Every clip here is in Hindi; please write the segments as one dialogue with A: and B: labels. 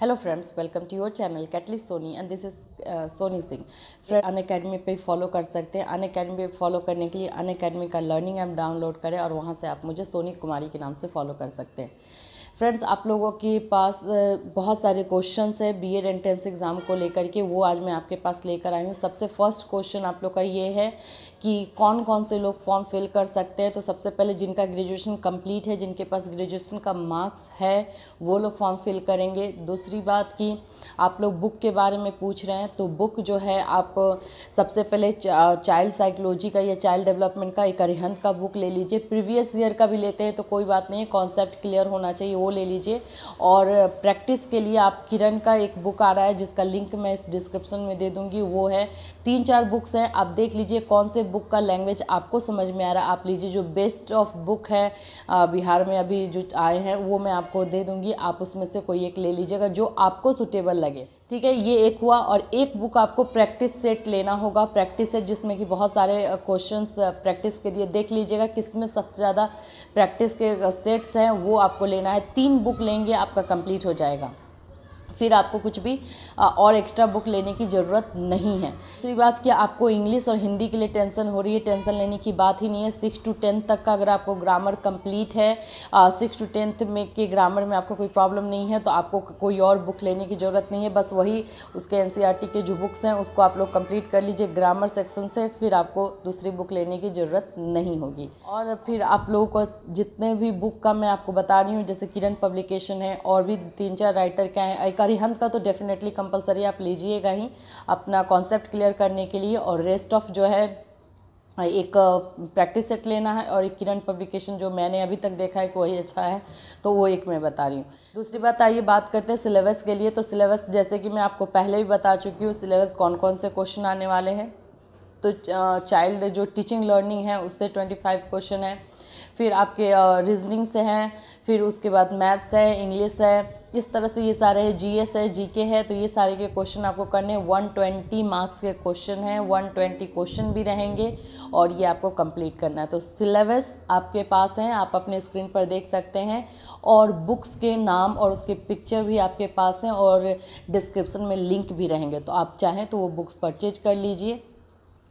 A: hello friends welcome to your channel कैटली Soni and this is Soni Singh friend Unacademy पर फॉलो कर सकते हैं अन अकेडमी पर फॉलो करने के लिए अन अकेडमी का लर्निंग ऐप डाउनलोड करें और वहाँ से आप मुझे सोनी कुमारी के नाम से फॉलो कर सकते हैं फ्रेंड्स आप लोगों के पास बहुत सारे क्वेश्चन है बी एड एंट्रेंस एग्ज़ाम को लेकर के वो आज मैं आपके पास लेकर आई हूँ सबसे फर्स्ट क्वेश्चन आप लोग का ये है कि कौन कौन से लोग फॉर्म फिल कर सकते हैं तो सबसे पहले जिनका ग्रेजुएशन कम्प्लीट है जिनके पास ग्रेजुएशन का मार्क्स है वो लोग फॉर्म फिल करेंगे दूसरी बात कि आप लोग बुक के बारे में पूछ रहे हैं तो बुक जो है आप सबसे पहले चाइल्ड साइकोलॉजी का या चाइल्ड डेवलपमेंट का एक अरिहंत का बुक ले लीजिए प्रीवियस ईयर का भी लेते हैं तो कोई बात नहीं है कॉन्सेप्ट क्लियर होना चाहिए वो ले लीजिए और प्रैक्टिस के लिए आप किरण का एक बुक आ रहा है जिसका लिंक मैं इस डिस्क्रिप्शन में दे दूँगी वो है तीन चार बुक्स हैं आप देख लीजिए कौन से बुक का लैंग्वेज आपको समझ में आ रहा है आप लीजिए जो बेस्ट ऑफ बुक है बिहार में अभी जो आए हैं वो मैं आपको दे दूँगी आप उसमें से कोई एक ले लीजिएगा जो आपको सुटेबल लगे ठीक है ये एक हुआ और एक बुक आपको प्रैक्टिस सेट लेना होगा प्रैक्टिस सेट जिसमें कि बहुत सारे क्वेश्चंस प्रैक्टिस के लिए देख लीजिएगा किस में सबसे ज़्यादा प्रैक्टिस के सेट्स हैं वो आपको लेना है तीन बुक लेंगे आपका कंप्लीट हो जाएगा फिर आपको कुछ भी और एक्स्ट्रा बुक लेने की ज़रूरत नहीं है दूसरी बात कि आपको इंग्लिश और हिंदी के लिए टेंशन हो रही है टेंशन लेने की बात ही नहीं है सिक्स टू टेंथ तक का अगर आपको ग्रामर कंप्लीट है सिक्स टू टेंथ में के ग्रामर में आपको कोई प्रॉब्लम नहीं है तो आपको कोई और बुक लेने की ज़रूरत नहीं है बस वही उसके एन e के जो बुक्स हैं उसको आप लोग कम्प्लीट कर लीजिए ग्रामर सेक्शन से फिर आपको दूसरी बुक लेने की ज़रूरत नहीं होगी और फिर आप लोगों को जितने भी बुक का मैं आपको बता रही हूँ जैसे किरण पब्लिकेशन है और भी तीन चार राइटर क्या हैं अरिहंत का तो डेफिनेटली कंपलसरी आप लीजिएगा ही अपना कॉन्सेप्ट क्लियर करने के लिए और रेस्ट ऑफ जो है एक प्रैक्टिस सेट लेना है और एक किरण पब्लिकेशन जो मैंने अभी तक देखा है कि वही अच्छा है तो वो एक मैं बता रही हूँ दूसरी बात आइए बात करते हैं सिलेबस के लिए तो सिलेबस जैसे कि मैं आपको पहले भी बता चुकी हूँ सिलेबस कौन कौन से क्वेश्चन आने वाले हैं तो चाइल्ड जो टीचिंग लर्निंग है उससे ट्वेंटी फाइव क्वेश्चन है फिर आपके रीजनिंग से हैं फिर उसके बाद मैथ्स है इंग्लिश है इस तरह से ये सारे है एस है के है तो ये सारे के क्वेश्चन आपको करने 120 मार्क्स के क्वेश्चन हैं 120 क्वेश्चन भी रहेंगे और ये आपको कंप्लीट करना है तो सिलेबस आपके पास हैं आप अपने स्क्रीन पर देख सकते हैं और बुक्स के नाम और उसके पिक्चर भी आपके पास हैं और डिस्क्रिप्सन में लिंक भी रहेंगे तो आप चाहें तो वो बुक्स परचेज कर लीजिए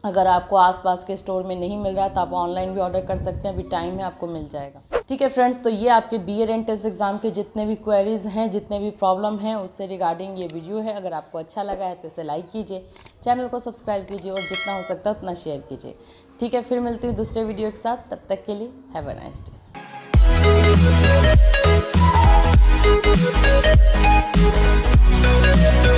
A: अगर आपको आसपास के स्टोर में नहीं मिल रहा तो आप ऑनलाइन भी ऑर्डर कर सकते हैं अभी टाइम है आपको मिल जाएगा ठीक है फ्रेंड्स तो ये आपके बी एड एंट्रेंस एग्जाम के जितने भी क्वेरीज हैं जितने भी प्रॉब्लम हैं उससे रिगार्डिंग ये वीडियो है अगर आपको अच्छा लगा है तो इसे लाइक कीजिए चैनल को सब्सक्राइब कीजिए और जितना हो सकता है उतना शेयर कीजिए ठीक है फिर मिलती हूँ दूसरे वीडियो के साथ तब तक के लिए हैव अ नाइस डे